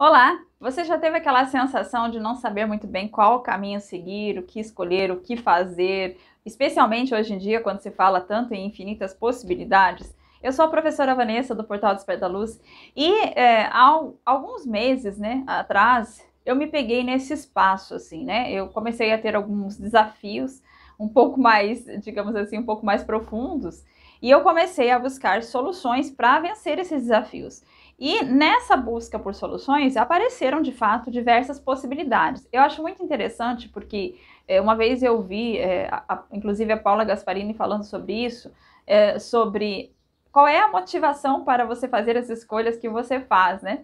Olá! Você já teve aquela sensação de não saber muito bem qual caminho seguir, o que escolher, o que fazer, especialmente hoje em dia quando se fala tanto em infinitas possibilidades? Eu sou a professora Vanessa do Portal Desperta da Luz e é, há alguns meses né, atrás eu me peguei nesse espaço, assim, né? Eu comecei a ter alguns desafios um pouco mais, digamos assim, um pouco mais profundos e eu comecei a buscar soluções para vencer esses desafios. E nessa busca por soluções apareceram de fato diversas possibilidades. Eu acho muito interessante porque é, uma vez eu vi, é, a, inclusive a Paula Gasparini falando sobre isso, é, sobre qual é a motivação para você fazer as escolhas que você faz, né?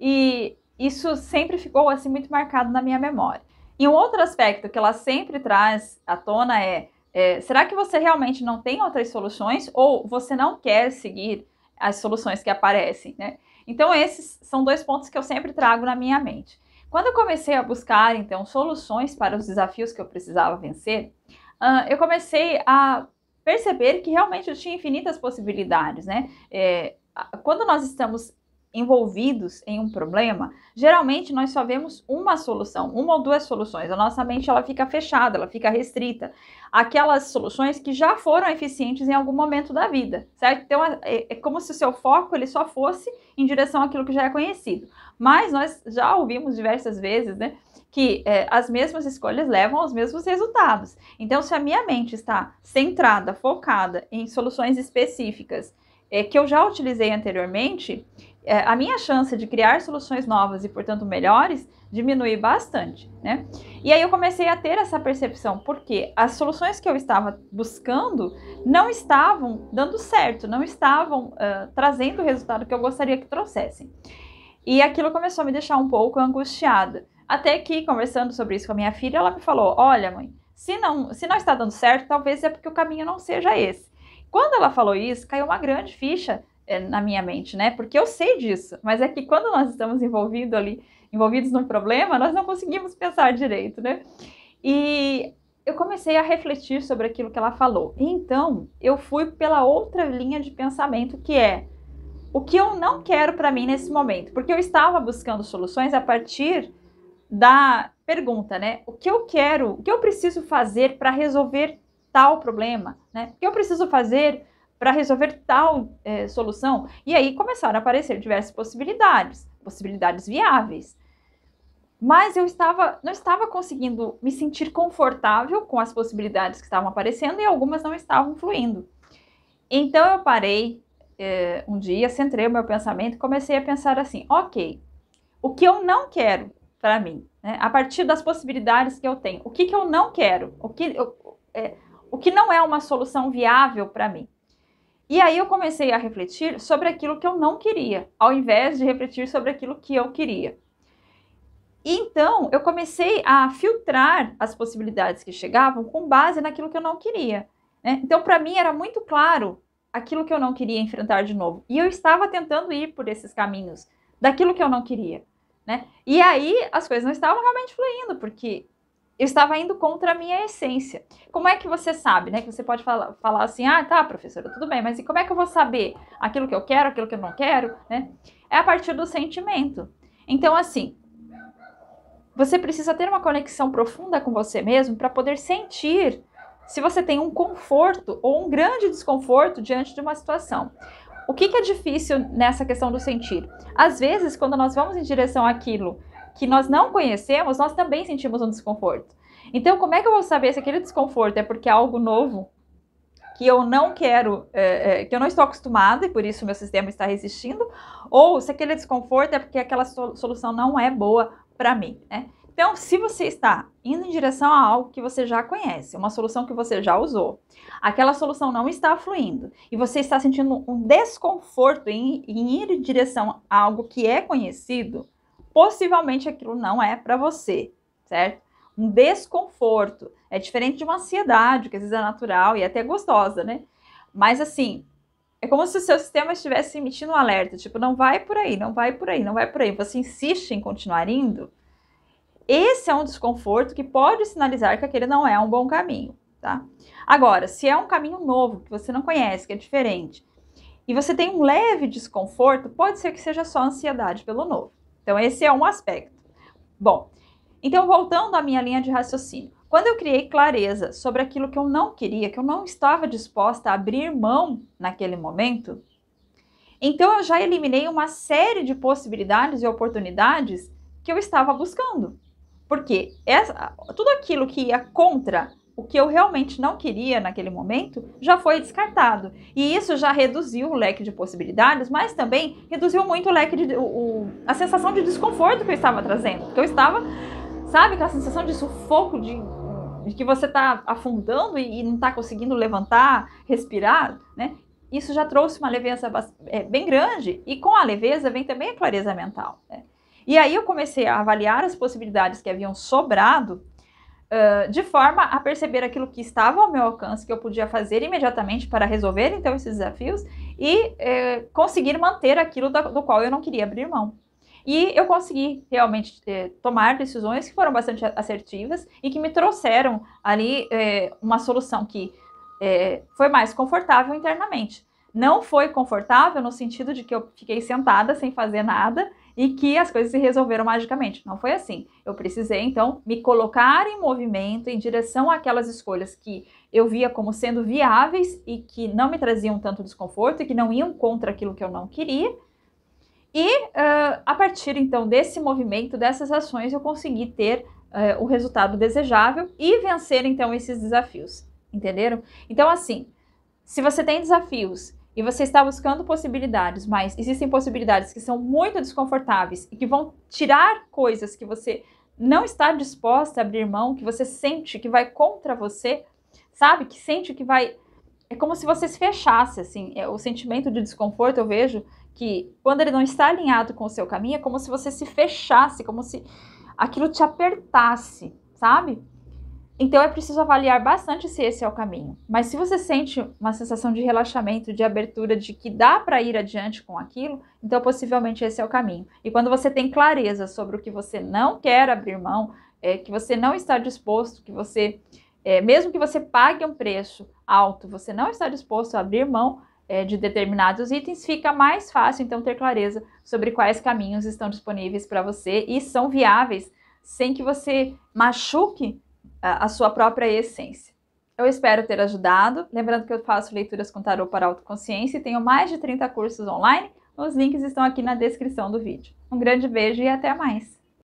E isso sempre ficou assim muito marcado na minha memória. E um outro aspecto que ela sempre traz à tona é, é será que você realmente não tem outras soluções ou você não quer seguir as soluções que aparecem, né? Então esses são dois pontos que eu sempre trago na minha mente. Quando eu comecei a buscar então soluções para os desafios que eu precisava vencer, uh, eu comecei a perceber que realmente eu tinha infinitas possibilidades, né? É, quando nós estamos envolvidos em um problema, geralmente nós só vemos uma solução, uma ou duas soluções. A nossa mente ela fica fechada, ela fica restrita aquelas soluções que já foram eficientes em algum momento da vida, certo? Então é, é, é como se o seu foco ele só fosse em direção àquilo que já é conhecido. Mas nós já ouvimos diversas vezes, né, que é, as mesmas escolhas levam aos mesmos resultados. Então, se a minha mente está centrada, focada em soluções específicas é, que eu já utilizei anteriormente, é, a minha chance de criar soluções novas e, portanto, melhores diminui bastante, né? E aí eu comecei a ter essa percepção, porque as soluções que eu estava buscando não estavam dando certo, não estavam uh, trazendo o resultado que eu gostaria que trouxessem. E aquilo começou a me deixar um pouco angustiada. Até que, conversando sobre isso com a minha filha, ela me falou: Olha, mãe, se não, se não está dando certo, talvez é porque o caminho não seja esse. Quando ela falou isso, caiu uma grande ficha eh, na minha mente, né? Porque eu sei disso, mas é que quando nós estamos envolvidos ali, envolvidos num problema, nós não conseguimos pensar direito, né? E eu comecei a refletir sobre aquilo que ela falou. E então, eu fui pela outra linha de pensamento que é o que eu não quero para mim nesse momento, porque eu estava buscando soluções a partir da pergunta, né? O que eu quero, o que eu preciso fazer para resolver tal problema, né? O que eu preciso fazer para resolver tal é, solução. E aí começaram a aparecer diversas possibilidades, possibilidades viáveis. Mas eu estava, não estava conseguindo me sentir confortável com as possibilidades que estavam aparecendo e algumas não estavam fluindo. Então eu parei é, um dia, centrei o meu pensamento e comecei a pensar assim: ok, o que eu não quero para mim, né? a partir das possibilidades que eu tenho, o que, que eu não quero, o que, eu, é, o que não é uma solução viável para mim. E aí eu comecei a refletir sobre aquilo que eu não queria, ao invés de refletir sobre aquilo que eu queria. E então eu comecei a filtrar as possibilidades que chegavam com base naquilo que eu não queria. Né? Então, para mim, era muito claro aquilo que eu não queria enfrentar de novo. E eu estava tentando ir por esses caminhos daquilo que eu não queria. Né? E aí as coisas não estavam realmente fluindo, porque eu estava indo contra a minha essência. Como é que você sabe, né? Que você pode falar, falar assim, ah, tá, professora, tudo bem, mas e como é que eu vou saber aquilo que eu quero, aquilo que eu não quero, né? É a partir do sentimento. Então, assim, você precisa ter uma conexão profunda com você mesmo para poder sentir se você tem um conforto ou um grande desconforto diante de uma situação. O que, que é difícil nessa questão do sentir? Às vezes, quando nós vamos em direção àquilo que nós não conhecemos, nós também sentimos um desconforto. Então, como é que eu vou saber se aquele desconforto é porque é algo novo que eu não quero, é, é que eu não estou acostumado e por isso meu sistema está resistindo, ou se aquele desconforto é porque aquela solução não é boa para mim, né? Então, se você está indo em direção a algo que você já conhece, uma solução que você já usou, aquela solução não está fluindo e você está sentindo um desconforto em, em ir em direção a algo que é conhecido, possivelmente aquilo não é para você, certo? Um desconforto é diferente de uma ansiedade, que às vezes é natural e é até gostosa, né? Mas assim, é como se o seu sistema estivesse emitindo um alerta, tipo, não vai por aí, não vai por aí, não vai por aí. Você insiste em continuar indo. Esse é um desconforto que pode sinalizar que aquele não é um bom caminho, tá? Agora, se é um caminho novo que você não conhece, que é diferente, e você tem um leve desconforto, pode ser que seja só ansiedade pelo novo. Então, esse é um aspecto. Bom, então voltando à minha linha de raciocínio. Quando eu criei clareza sobre aquilo que eu não queria, que eu não estava disposta a abrir mão naquele momento, então eu já eliminei uma série de possibilidades e oportunidades que eu estava buscando. Porque essa, tudo aquilo que ia contra o que eu realmente não queria naquele momento já foi descartado. E isso já reduziu o leque de possibilidades, mas também reduziu muito o leque de o, o, a sensação de desconforto que eu estava trazendo. Porque eu estava, sabe, com a sensação de sufoco, de, de que você está afundando e, e não está conseguindo levantar, respirar, né? Isso já trouxe uma leveza é, bem grande, e com a leveza vem também a clareza mental. Né? E aí eu comecei a avaliar as possibilidades que haviam sobrado de forma a perceber aquilo que estava ao meu alcance, que eu podia fazer imediatamente para resolver então esses desafios e uh, conseguir manter aquilo da, do qual eu não queria abrir mão. E eu consegui realmente tomar decisões que foram bastante assertivas e que me trouxeram ali uma solução que foi mais confortável internamente. Não foi confortável no sentido de que eu fiquei sentada sem fazer nada e que as coisas se resolveram magicamente. Não foi assim. Eu precisei, então, me colocar em movimento em direção àquelas escolhas que eu via como sendo viáveis e que não me traziam tanto desconforto e que não iam contra aquilo que eu não queria. E uh, a partir então desse movimento, dessas ações, eu consegui ter uh, o resultado desejável e vencer então esses desafios. Entenderam? Então, assim, se você tem desafios e você está buscando possibilidades, mas existem possibilidades que são muito desconfortáveis e que vão tirar coisas que você não está disposta a abrir mão, que você sente que vai contra você, sabe? Que sente que vai. É como se você se fechasse, assim. É, o sentimento de desconforto, eu vejo que quando ele não está alinhado com o seu caminho, é como se você se fechasse, como se aquilo te apertasse, sabe? Então é preciso avaliar bastante se esse é o caminho. Mas se você sente uma sensação de relaxamento, de abertura, de que dá para ir adiante com aquilo, então possivelmente esse é o caminho. E quando você tem clareza sobre o que você não quer abrir mão, é, que você não está disposto, que você, é, mesmo que você pague um preço alto, você não está disposto a abrir mão é, de determinados itens, fica mais fácil então ter clareza sobre quais caminhos estão disponíveis para você e são viáveis sem que você machuque a sua própria essência. Eu espero ter ajudado. Lembrando que eu faço leituras com tarô para autoconsciência e tenho mais de 30 cursos online. Os links estão aqui na descrição do vídeo. Um grande beijo e até mais!